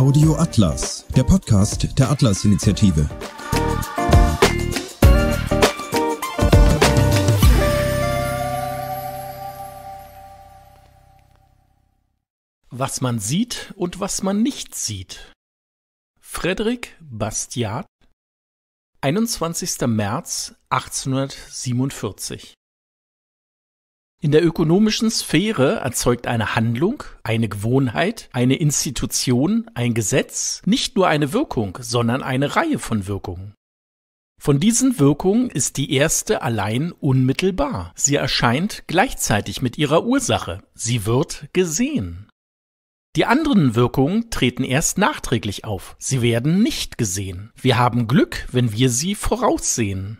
Audio Atlas, der Podcast der Atlas-Initiative. Was man sieht und was man nicht sieht. Frederik Bastiat, 21. März 1847. In der ökonomischen Sphäre erzeugt eine Handlung, eine Gewohnheit, eine Institution, ein Gesetz nicht nur eine Wirkung, sondern eine Reihe von Wirkungen. Von diesen Wirkungen ist die erste allein unmittelbar. Sie erscheint gleichzeitig mit ihrer Ursache. Sie wird gesehen. Die anderen Wirkungen treten erst nachträglich auf. Sie werden nicht gesehen. Wir haben Glück, wenn wir sie voraussehen.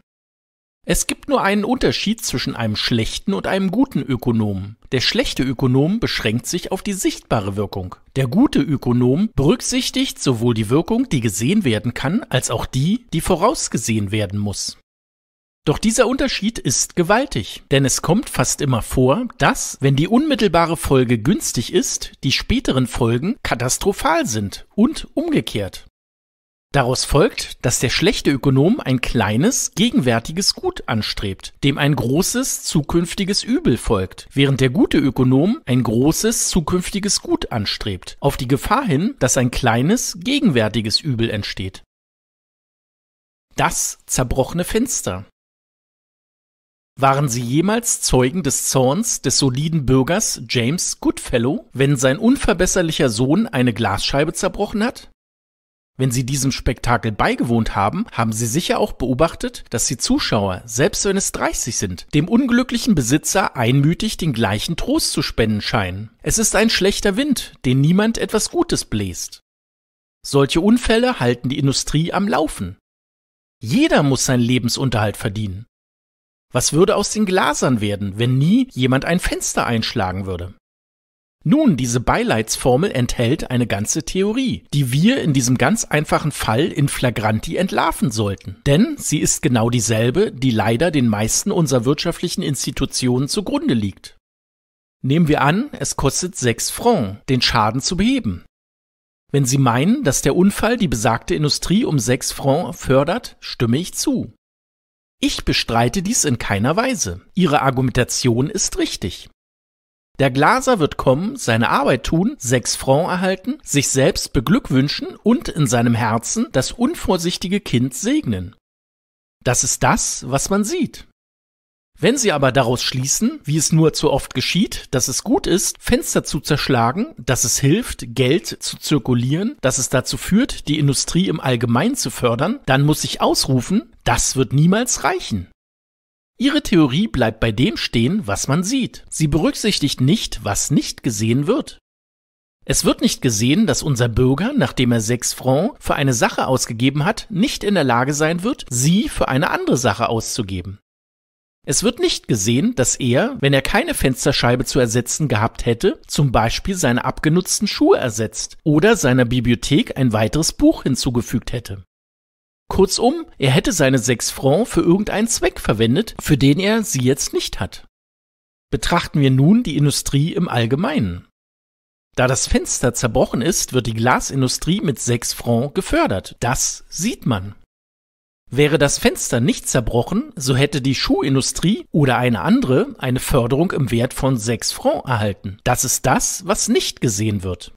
Es gibt nur einen Unterschied zwischen einem schlechten und einem guten Ökonomen. Der schlechte Ökonom beschränkt sich auf die sichtbare Wirkung. Der gute Ökonom berücksichtigt sowohl die Wirkung, die gesehen werden kann, als auch die, die vorausgesehen werden muss. Doch dieser Unterschied ist gewaltig, denn es kommt fast immer vor, dass, wenn die unmittelbare Folge günstig ist, die späteren Folgen katastrophal sind und umgekehrt. Daraus folgt, dass der schlechte Ökonom ein kleines, gegenwärtiges Gut anstrebt, dem ein großes, zukünftiges Übel folgt, während der gute Ökonom ein großes, zukünftiges Gut anstrebt, auf die Gefahr hin, dass ein kleines, gegenwärtiges Übel entsteht. Das zerbrochene Fenster. Waren Sie jemals Zeugen des Zorns des soliden Bürgers James Goodfellow, wenn sein unverbesserlicher Sohn eine Glasscheibe zerbrochen hat? Wenn Sie diesem Spektakel beigewohnt haben, haben Sie sicher auch beobachtet, dass die Zuschauer, selbst wenn es 30 sind, dem unglücklichen Besitzer einmütig den gleichen Trost zu spenden scheinen. Es ist ein schlechter Wind, den niemand etwas Gutes bläst. Solche Unfälle halten die Industrie am Laufen. Jeder muss seinen Lebensunterhalt verdienen. Was würde aus den Glasern werden, wenn nie jemand ein Fenster einschlagen würde? Nun, diese Beileidsformel enthält eine ganze Theorie, die wir in diesem ganz einfachen Fall in flagranti entlarven sollten. Denn sie ist genau dieselbe, die leider den meisten unserer wirtschaftlichen Institutionen zugrunde liegt. Nehmen wir an, es kostet 6 Francs, den Schaden zu beheben. Wenn Sie meinen, dass der Unfall die besagte Industrie um 6 Francs fördert, stimme ich zu. Ich bestreite dies in keiner Weise. Ihre Argumentation ist richtig. Der Glaser wird kommen, seine Arbeit tun, sechs Francs erhalten, sich selbst beglückwünschen und in seinem Herzen das unvorsichtige Kind segnen. Das ist das, was man sieht. Wenn Sie aber daraus schließen, wie es nur zu oft geschieht, dass es gut ist, Fenster zu zerschlagen, dass es hilft, Geld zu zirkulieren, dass es dazu führt, die Industrie im Allgemeinen zu fördern, dann muss ich ausrufen, das wird niemals reichen. Ihre Theorie bleibt bei dem stehen, was man sieht. Sie berücksichtigt nicht, was nicht gesehen wird. Es wird nicht gesehen, dass unser Bürger, nachdem er sechs Francs für eine Sache ausgegeben hat, nicht in der Lage sein wird, sie für eine andere Sache auszugeben. Es wird nicht gesehen, dass er, wenn er keine Fensterscheibe zu ersetzen gehabt hätte, zum Beispiel seine abgenutzten Schuhe ersetzt oder seiner Bibliothek ein weiteres Buch hinzugefügt hätte. Kurzum, er hätte seine sechs Francs für irgendeinen Zweck verwendet, für den er sie jetzt nicht hat. Betrachten wir nun die Industrie im Allgemeinen. Da das Fenster zerbrochen ist, wird die Glasindustrie mit sechs Francs gefördert. Das sieht man. Wäre das Fenster nicht zerbrochen, so hätte die Schuhindustrie oder eine andere eine Förderung im Wert von 6 Francs erhalten. Das ist das, was nicht gesehen wird.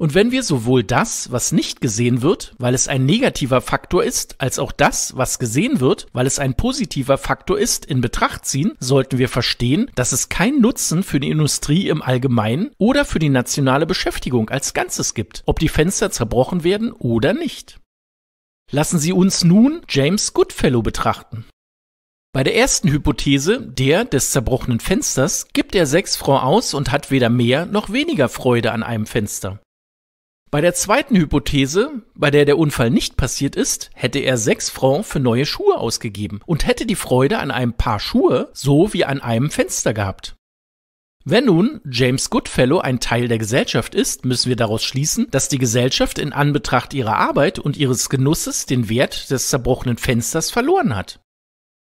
Und wenn wir sowohl das, was nicht gesehen wird, weil es ein negativer Faktor ist, als auch das, was gesehen wird, weil es ein positiver Faktor ist, in Betracht ziehen, sollten wir verstehen, dass es keinen Nutzen für die Industrie im Allgemeinen oder für die nationale Beschäftigung als Ganzes gibt, ob die Fenster zerbrochen werden oder nicht. Lassen Sie uns nun James Goodfellow betrachten. Bei der ersten Hypothese, der des zerbrochenen Fensters, gibt er sechs Frau aus und hat weder mehr noch weniger Freude an einem Fenster. Bei der zweiten Hypothese, bei der der Unfall nicht passiert ist, hätte er sechs Francs für neue Schuhe ausgegeben und hätte die Freude an einem Paar Schuhe so wie an einem Fenster gehabt. Wenn nun James Goodfellow ein Teil der Gesellschaft ist, müssen wir daraus schließen, dass die Gesellschaft in Anbetracht ihrer Arbeit und ihres Genusses den Wert des zerbrochenen Fensters verloren hat.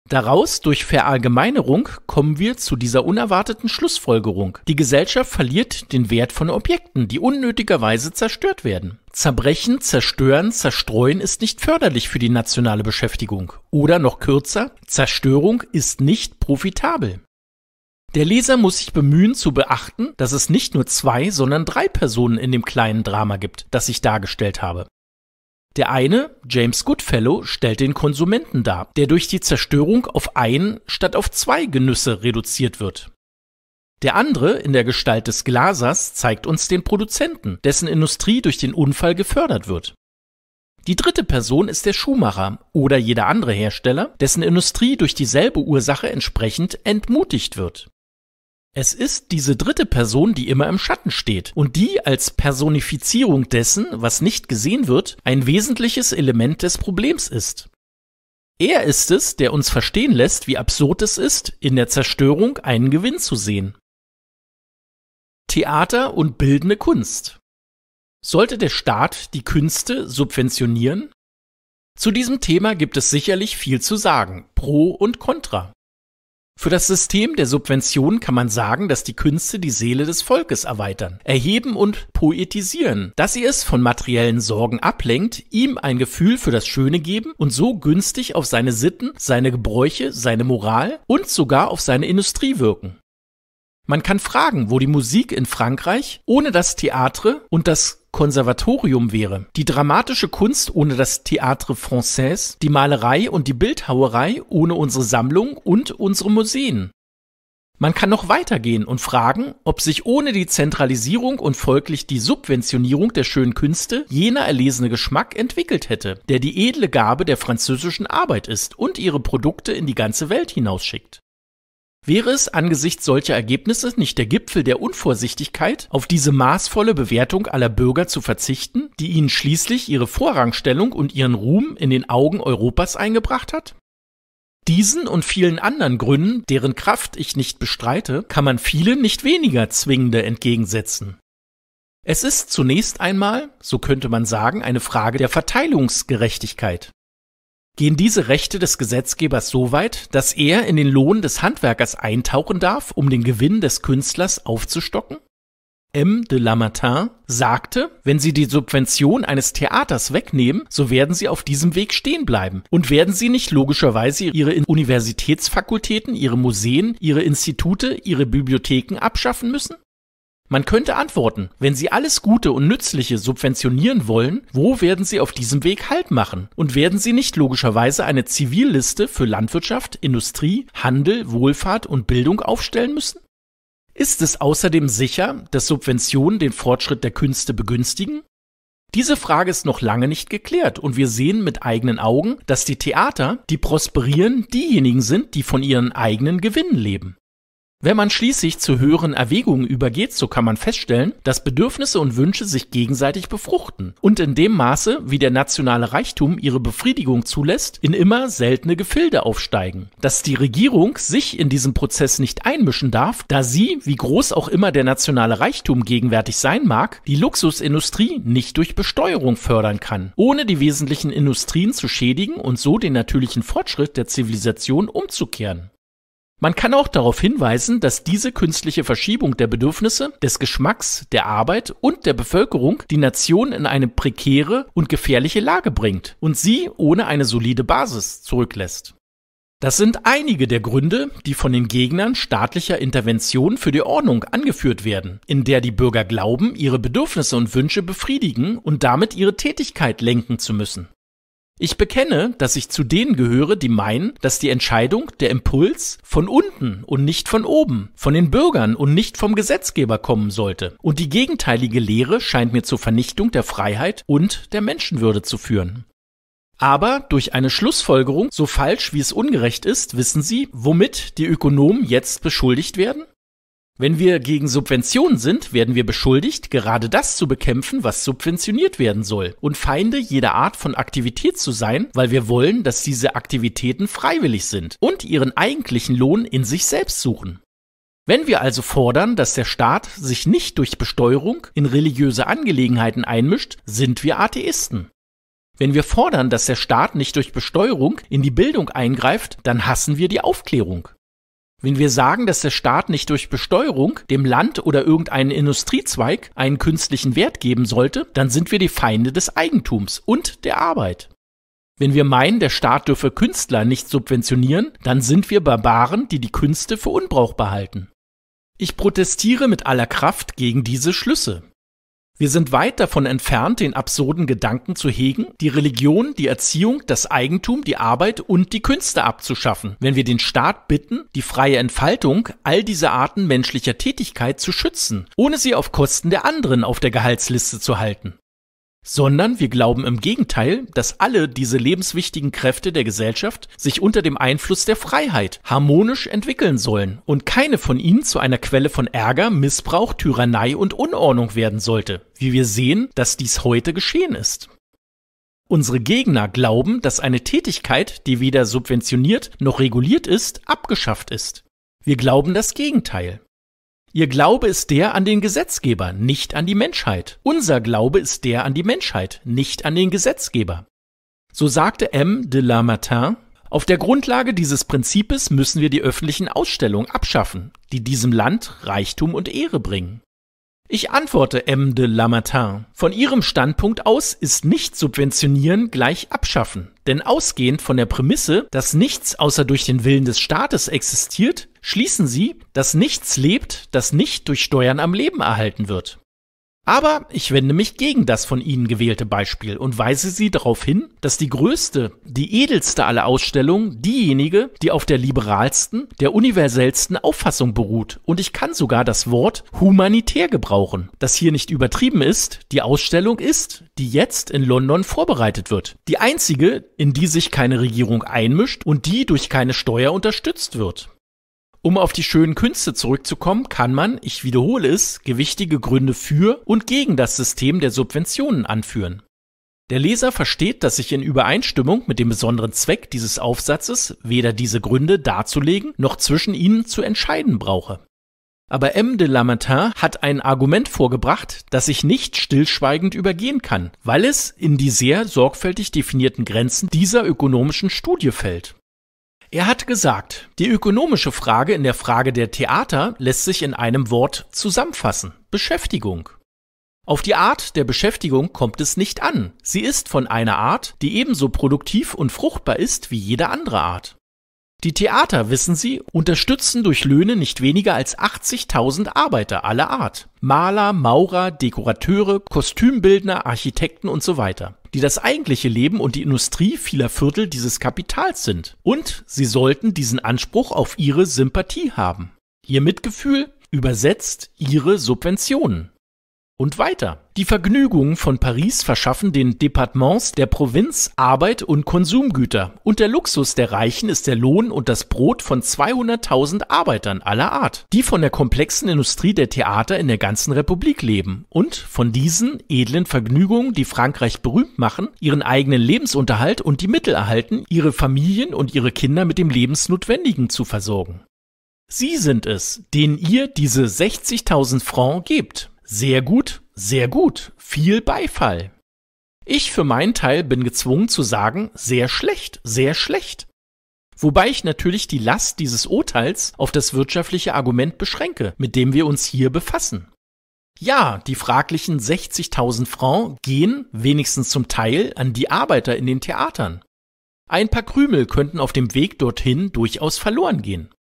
Daraus durch Verallgemeinerung kommen wir zu dieser unerwarteten Schlussfolgerung. Die Gesellschaft verliert den Wert von Objekten, die unnötigerweise zerstört werden. Zerbrechen, zerstören, zerstreuen ist nicht förderlich für die nationale Beschäftigung. Oder noch kürzer, Zerstörung ist nicht profitabel. Der Leser muss sich bemühen zu beachten, dass es nicht nur zwei, sondern drei Personen in dem kleinen Drama gibt, das ich dargestellt habe. Der eine, James Goodfellow, stellt den Konsumenten dar, der durch die Zerstörung auf ein statt auf zwei Genüsse reduziert wird. Der andere, in der Gestalt des Glasers, zeigt uns den Produzenten, dessen Industrie durch den Unfall gefördert wird. Die dritte Person ist der Schuhmacher oder jeder andere Hersteller, dessen Industrie durch dieselbe Ursache entsprechend entmutigt wird. Es ist diese dritte Person, die immer im Schatten steht und die als Personifizierung dessen, was nicht gesehen wird, ein wesentliches Element des Problems ist. Er ist es, der uns verstehen lässt, wie absurd es ist, in der Zerstörung einen Gewinn zu sehen. Theater und bildende Kunst. Sollte der Staat die Künste subventionieren? Zu diesem Thema gibt es sicherlich viel zu sagen, pro und contra. Für das System der Subventionen kann man sagen, dass die Künste die Seele des Volkes erweitern, erheben und poetisieren, dass sie es von materiellen Sorgen ablenkt, ihm ein Gefühl für das Schöne geben und so günstig auf seine Sitten, seine Gebräuche, seine Moral und sogar auf seine Industrie wirken. Man kann fragen, wo die Musik in Frankreich ohne das Theatre und das Konservatorium wäre. Die dramatische Kunst ohne das Théâtre Français, die Malerei und die Bildhauerei ohne unsere Sammlung und unsere Museen. Man kann noch weitergehen und fragen, ob sich ohne die Zentralisierung und folglich die Subventionierung der schönen Künste jener erlesene Geschmack entwickelt hätte, der die edle Gabe der französischen Arbeit ist und ihre Produkte in die ganze Welt hinausschickt. Wäre es angesichts solcher Ergebnisse nicht der Gipfel der Unvorsichtigkeit, auf diese maßvolle Bewertung aller Bürger zu verzichten, die ihnen schließlich ihre Vorrangstellung und ihren Ruhm in den Augen Europas eingebracht hat? Diesen und vielen anderen Gründen, deren Kraft ich nicht bestreite, kann man viele nicht weniger zwingende entgegensetzen. Es ist zunächst einmal, so könnte man sagen, eine Frage der Verteilungsgerechtigkeit gehen diese Rechte des Gesetzgebers so weit, dass er in den Lohn des Handwerkers eintauchen darf, um den Gewinn des Künstlers aufzustocken? M. de Lamartin sagte, wenn Sie die Subvention eines Theaters wegnehmen, so werden Sie auf diesem Weg stehen bleiben. Und werden Sie nicht logischerweise Ihre Universitätsfakultäten, Ihre Museen, Ihre Institute, Ihre Bibliotheken abschaffen müssen? Man könnte antworten, wenn Sie alles Gute und Nützliche subventionieren wollen, wo werden Sie auf diesem Weg Halt machen? Und werden Sie nicht logischerweise eine Zivilliste für Landwirtschaft, Industrie, Handel, Wohlfahrt und Bildung aufstellen müssen? Ist es außerdem sicher, dass Subventionen den Fortschritt der Künste begünstigen? Diese Frage ist noch lange nicht geklärt und wir sehen mit eigenen Augen, dass die Theater, die prosperieren, diejenigen sind, die von ihren eigenen Gewinnen leben. Wenn man schließlich zu höheren Erwägungen übergeht, so kann man feststellen, dass Bedürfnisse und Wünsche sich gegenseitig befruchten und in dem Maße, wie der nationale Reichtum ihre Befriedigung zulässt, in immer seltene Gefilde aufsteigen. Dass die Regierung sich in diesem Prozess nicht einmischen darf, da sie, wie groß auch immer der nationale Reichtum gegenwärtig sein mag, die Luxusindustrie nicht durch Besteuerung fördern kann, ohne die wesentlichen Industrien zu schädigen und so den natürlichen Fortschritt der Zivilisation umzukehren. Man kann auch darauf hinweisen, dass diese künstliche Verschiebung der Bedürfnisse, des Geschmacks, der Arbeit und der Bevölkerung die Nation in eine prekäre und gefährliche Lage bringt und sie ohne eine solide Basis zurücklässt. Das sind einige der Gründe, die von den Gegnern staatlicher Intervention für die Ordnung angeführt werden, in der die Bürger glauben, ihre Bedürfnisse und Wünsche befriedigen und damit ihre Tätigkeit lenken zu müssen. Ich bekenne, dass ich zu denen gehöre, die meinen, dass die Entscheidung, der Impuls von unten und nicht von oben, von den Bürgern und nicht vom Gesetzgeber kommen sollte. Und die gegenteilige Lehre scheint mir zur Vernichtung der Freiheit und der Menschenwürde zu führen. Aber durch eine Schlussfolgerung, so falsch wie es ungerecht ist, wissen Sie, womit die Ökonomen jetzt beschuldigt werden? Wenn wir gegen Subventionen sind, werden wir beschuldigt, gerade das zu bekämpfen, was subventioniert werden soll und Feinde jeder Art von Aktivität zu sein, weil wir wollen, dass diese Aktivitäten freiwillig sind und ihren eigentlichen Lohn in sich selbst suchen. Wenn wir also fordern, dass der Staat sich nicht durch Besteuerung in religiöse Angelegenheiten einmischt, sind wir Atheisten. Wenn wir fordern, dass der Staat nicht durch Besteuerung in die Bildung eingreift, dann hassen wir die Aufklärung. Wenn wir sagen, dass der Staat nicht durch Besteuerung dem Land oder irgendeinen Industriezweig einen künstlichen Wert geben sollte, dann sind wir die Feinde des Eigentums und der Arbeit. Wenn wir meinen, der Staat dürfe Künstler nicht subventionieren, dann sind wir Barbaren, die die Künste für unbrauchbar halten. Ich protestiere mit aller Kraft gegen diese Schlüsse. Wir sind weit davon entfernt, den absurden Gedanken zu hegen, die Religion, die Erziehung, das Eigentum, die Arbeit und die Künste abzuschaffen, wenn wir den Staat bitten, die freie Entfaltung all dieser Arten menschlicher Tätigkeit zu schützen, ohne sie auf Kosten der anderen auf der Gehaltsliste zu halten sondern wir glauben im Gegenteil, dass alle diese lebenswichtigen Kräfte der Gesellschaft sich unter dem Einfluss der Freiheit harmonisch entwickeln sollen und keine von ihnen zu einer Quelle von Ärger, Missbrauch, Tyrannei und Unordnung werden sollte, wie wir sehen, dass dies heute geschehen ist. Unsere Gegner glauben, dass eine Tätigkeit, die weder subventioniert noch reguliert ist, abgeschafft ist. Wir glauben das Gegenteil. Ihr Glaube ist der an den Gesetzgeber, nicht an die Menschheit. Unser Glaube ist der an die Menschheit, nicht an den Gesetzgeber. So sagte M. de Lamartin, auf der Grundlage dieses Prinzips müssen wir die öffentlichen Ausstellungen abschaffen, die diesem Land Reichtum und Ehre bringen. Ich antworte M. de Lamartin, von Ihrem Standpunkt aus ist nicht subventionieren gleich abschaffen, denn ausgehend von der Prämisse, dass nichts außer durch den Willen des Staates existiert, schließen sie, dass nichts lebt, das nicht durch Steuern am Leben erhalten wird. Aber ich wende mich gegen das von Ihnen gewählte Beispiel und weise Sie darauf hin, dass die größte, die edelste aller Ausstellungen diejenige, die auf der liberalsten, der universellsten Auffassung beruht. Und ich kann sogar das Wort humanitär gebrauchen, das hier nicht übertrieben ist. Die Ausstellung ist, die jetzt in London vorbereitet wird. Die einzige, in die sich keine Regierung einmischt und die durch keine Steuer unterstützt wird. Um auf die schönen Künste zurückzukommen, kann man, ich wiederhole es, gewichtige Gründe für und gegen das System der Subventionen anführen. Der Leser versteht, dass ich in Übereinstimmung mit dem besonderen Zweck dieses Aufsatzes weder diese Gründe darzulegen noch zwischen ihnen zu entscheiden brauche. Aber M. de Lamartin hat ein Argument vorgebracht, das ich nicht stillschweigend übergehen kann, weil es in die sehr sorgfältig definierten Grenzen dieser ökonomischen Studie fällt. Er hat gesagt, die ökonomische Frage in der Frage der Theater lässt sich in einem Wort zusammenfassen. Beschäftigung. Auf die Art der Beschäftigung kommt es nicht an. Sie ist von einer Art, die ebenso produktiv und fruchtbar ist wie jede andere Art. Die Theater, wissen Sie, unterstützen durch Löhne nicht weniger als 80.000 Arbeiter aller Art. Maler, Maurer, Dekorateure, Kostümbildner, Architekten und so weiter die das eigentliche Leben und die Industrie vieler Viertel dieses Kapitals sind. Und sie sollten diesen Anspruch auf ihre Sympathie haben. Ihr Mitgefühl übersetzt ihre Subventionen und weiter. Die Vergnügungen von Paris verschaffen den Departements der Provinz Arbeit und Konsumgüter und der Luxus der Reichen ist der Lohn und das Brot von 200.000 Arbeitern aller Art, die von der komplexen Industrie der Theater in der ganzen Republik leben und von diesen edlen Vergnügungen, die Frankreich berühmt machen, ihren eigenen Lebensunterhalt und die Mittel erhalten, ihre Familien und ihre Kinder mit dem Lebensnotwendigen zu versorgen. Sie sind es, denen ihr diese 60.000 Francs gebt. Sehr gut, sehr gut, viel Beifall. Ich für meinen Teil bin gezwungen zu sagen, sehr schlecht, sehr schlecht. Wobei ich natürlich die Last dieses Urteils auf das wirtschaftliche Argument beschränke, mit dem wir uns hier befassen. Ja, die fraglichen 60.000 Francs gehen, wenigstens zum Teil, an die Arbeiter in den Theatern. Ein paar Krümel könnten auf dem Weg dorthin durchaus verloren gehen.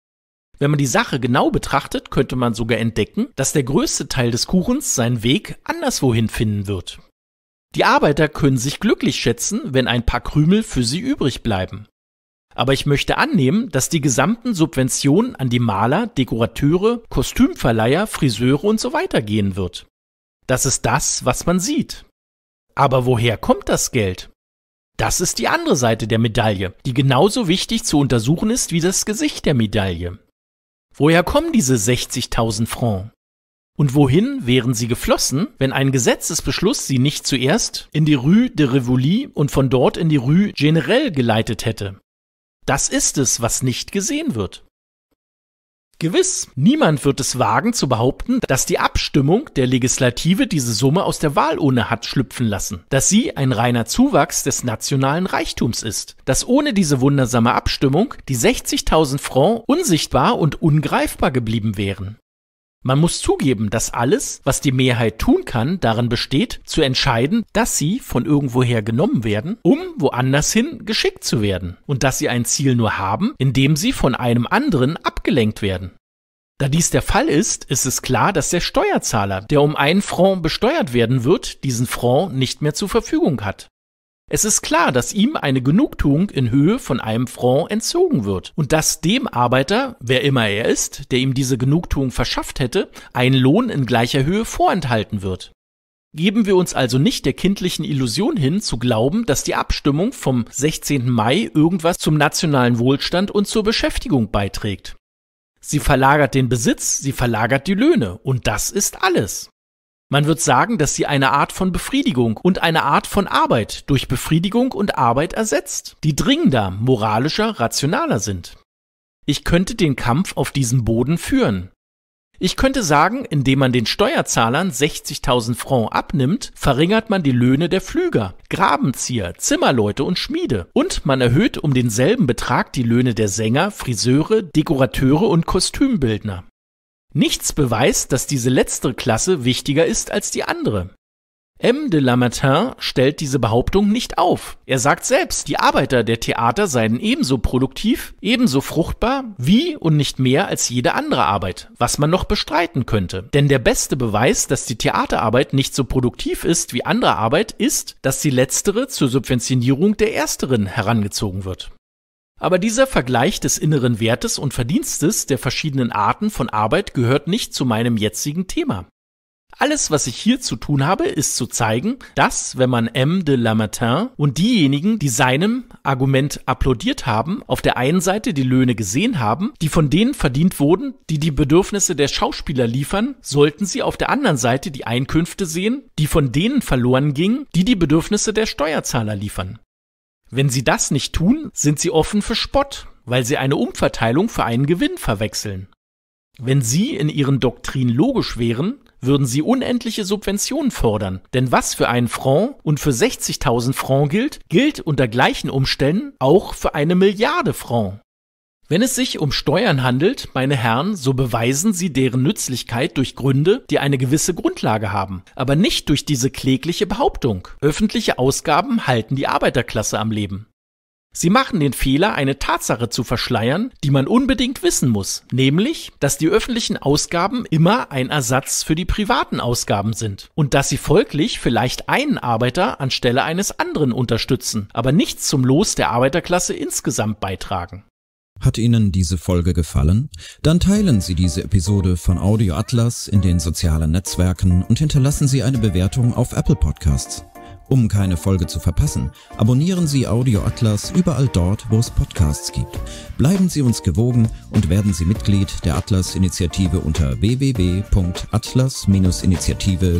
Wenn man die Sache genau betrachtet, könnte man sogar entdecken, dass der größte Teil des Kuchens seinen Weg anderswohin finden wird. Die Arbeiter können sich glücklich schätzen, wenn ein paar Krümel für sie übrig bleiben. Aber ich möchte annehmen, dass die gesamten Subventionen an die Maler, Dekorateure, Kostümverleiher, Friseure und so weiter gehen wird. Das ist das, was man sieht. Aber woher kommt das Geld? Das ist die andere Seite der Medaille, die genauso wichtig zu untersuchen ist wie das Gesicht der Medaille. Woher kommen diese 60.000 Francs? Und wohin wären sie geflossen, wenn ein Gesetzesbeschluss sie nicht zuerst in die Rue de Rivoli und von dort in die Rue Generelle geleitet hätte? Das ist es, was nicht gesehen wird. Gewiss, niemand wird es wagen zu behaupten, dass die Abstimmung der Legislative diese Summe aus der Wahlurne hat schlüpfen lassen, dass sie ein reiner Zuwachs des nationalen Reichtums ist, dass ohne diese wundersame Abstimmung die 60.000 Francs unsichtbar und ungreifbar geblieben wären. Man muss zugeben, dass alles, was die Mehrheit tun kann, darin besteht, zu entscheiden, dass sie von irgendwoher genommen werden, um woanders hin geschickt zu werden. Und dass sie ein Ziel nur haben, indem sie von einem anderen abgelenkt werden. Da dies der Fall ist, ist es klar, dass der Steuerzahler, der um einen Franc besteuert werden wird, diesen Franc nicht mehr zur Verfügung hat. Es ist klar, dass ihm eine Genugtuung in Höhe von einem Franc entzogen wird und dass dem Arbeiter, wer immer er ist, der ihm diese Genugtuung verschafft hätte, ein Lohn in gleicher Höhe vorenthalten wird. Geben wir uns also nicht der kindlichen Illusion hin, zu glauben, dass die Abstimmung vom 16. Mai irgendwas zum nationalen Wohlstand und zur Beschäftigung beiträgt. Sie verlagert den Besitz, sie verlagert die Löhne, und das ist alles. Man wird sagen, dass sie eine Art von Befriedigung und eine Art von Arbeit durch Befriedigung und Arbeit ersetzt, die dringender, moralischer, rationaler sind. Ich könnte den Kampf auf diesem Boden führen. Ich könnte sagen, indem man den Steuerzahlern 60.000 Franc abnimmt, verringert man die Löhne der Flüger, Grabenzieher, Zimmerleute und Schmiede und man erhöht um denselben Betrag die Löhne der Sänger, Friseure, Dekorateure und Kostümbildner. Nichts beweist, dass diese letztere Klasse wichtiger ist als die andere. M. de Lamartin stellt diese Behauptung nicht auf. Er sagt selbst, die Arbeiter der Theater seien ebenso produktiv, ebenso fruchtbar wie und nicht mehr als jede andere Arbeit, was man noch bestreiten könnte. Denn der beste Beweis, dass die Theaterarbeit nicht so produktiv ist wie andere Arbeit, ist, dass die letztere zur Subventionierung der ersteren herangezogen wird. Aber dieser Vergleich des inneren Wertes und Verdienstes der verschiedenen Arten von Arbeit gehört nicht zu meinem jetzigen Thema. Alles, was ich hier zu tun habe, ist zu zeigen, dass, wenn man M. de Lamartin und diejenigen, die seinem Argument applaudiert haben, auf der einen Seite die Löhne gesehen haben, die von denen verdient wurden, die die Bedürfnisse der Schauspieler liefern, sollten sie auf der anderen Seite die Einkünfte sehen, die von denen verloren gingen, die die Bedürfnisse der Steuerzahler liefern. Wenn sie das nicht tun, sind sie offen für Spott, weil sie eine Umverteilung für einen Gewinn verwechseln. Wenn sie in ihren Doktrinen logisch wären, würden sie unendliche Subventionen fordern, denn was für einen Franc und für 60.000 Franc gilt, gilt unter gleichen Umständen auch für eine Milliarde Franc. Wenn es sich um Steuern handelt, meine Herren, so beweisen sie deren Nützlichkeit durch Gründe, die eine gewisse Grundlage haben, aber nicht durch diese klägliche Behauptung. Öffentliche Ausgaben halten die Arbeiterklasse am Leben. Sie machen den Fehler, eine Tatsache zu verschleiern, die man unbedingt wissen muss, nämlich, dass die öffentlichen Ausgaben immer ein Ersatz für die privaten Ausgaben sind und dass sie folglich vielleicht einen Arbeiter anstelle eines anderen unterstützen, aber nichts zum Los der Arbeiterklasse insgesamt beitragen. Hat Ihnen diese Folge gefallen? Dann teilen Sie diese Episode von Audio Atlas in den sozialen Netzwerken und hinterlassen Sie eine Bewertung auf Apple Podcasts. Um keine Folge zu verpassen, abonnieren Sie Audio Atlas überall dort, wo es Podcasts gibt. Bleiben Sie uns gewogen und werden Sie Mitglied der Atlas Initiative unter www.atlas-initiative.de.